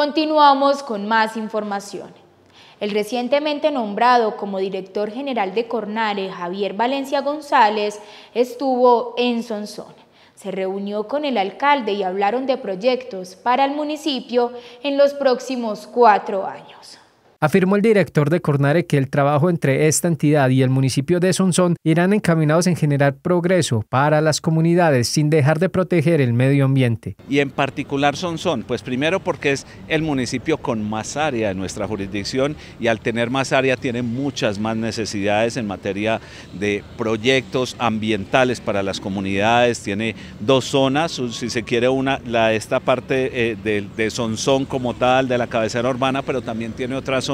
Continuamos con más información. El recientemente nombrado como director general de Cornare, Javier Valencia González, estuvo en Sonsón. Se reunió con el alcalde y hablaron de proyectos para el municipio en los próximos cuatro años. Afirmó el director de Cornare que el trabajo entre esta entidad y el municipio de Sonsón irán encaminados en generar progreso para las comunidades sin dejar de proteger el medio ambiente. Y en particular Sonsón, pues primero porque es el municipio con más área en nuestra jurisdicción y al tener más área tiene muchas más necesidades en materia de proyectos ambientales para las comunidades, tiene dos zonas, si se quiere una, la esta parte eh, de, de Sonsón como tal, de la cabecera urbana, pero también tiene otras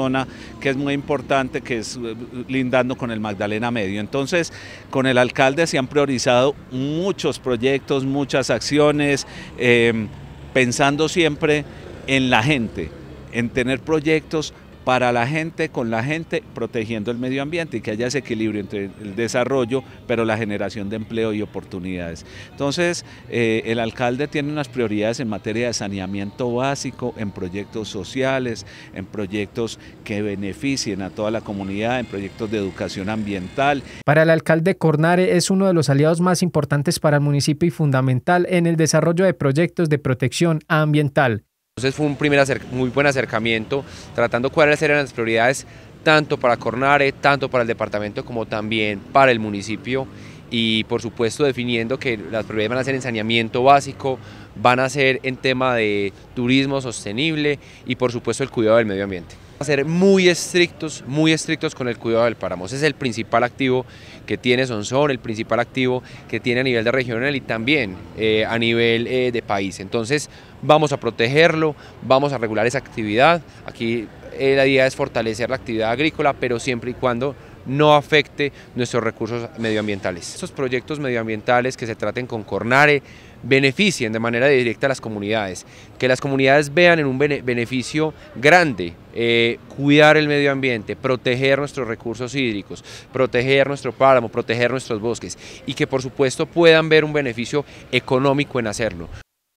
que es muy importante, que es eh, lindando con el Magdalena Medio. Entonces, con el alcalde se han priorizado muchos proyectos, muchas acciones, eh, pensando siempre en la gente, en tener proyectos para la gente, con la gente, protegiendo el medio ambiente y que haya ese equilibrio entre el desarrollo, pero la generación de empleo y oportunidades. Entonces, eh, el alcalde tiene unas prioridades en materia de saneamiento básico, en proyectos sociales, en proyectos que beneficien a toda la comunidad, en proyectos de educación ambiental. Para el alcalde Cornare es uno de los aliados más importantes para el municipio y fundamental en el desarrollo de proyectos de protección ambiental. Entonces fue un primer muy buen acercamiento, tratando cuáles eran las prioridades tanto para Cornare, tanto para el departamento como también para el municipio y por supuesto definiendo que las prioridades van a ser en saneamiento básico, van a ser en tema de turismo sostenible y por supuesto el cuidado del medio ambiente a ser muy estrictos, muy estrictos con el cuidado del páramo. es el principal activo que tiene Sonsón, el principal activo que tiene a nivel de regional y también eh, a nivel eh, de país. Entonces vamos a protegerlo, vamos a regular esa actividad. Aquí eh, la idea es fortalecer la actividad agrícola, pero siempre y cuando no afecte nuestros recursos medioambientales. Esos proyectos medioambientales que se traten con Cornare beneficien de manera directa a las comunidades, que las comunidades vean en un beneficio grande eh, cuidar el medio ambiente, proteger nuestros recursos hídricos, proteger nuestro páramo, proteger nuestros bosques y que por supuesto puedan ver un beneficio económico en hacerlo.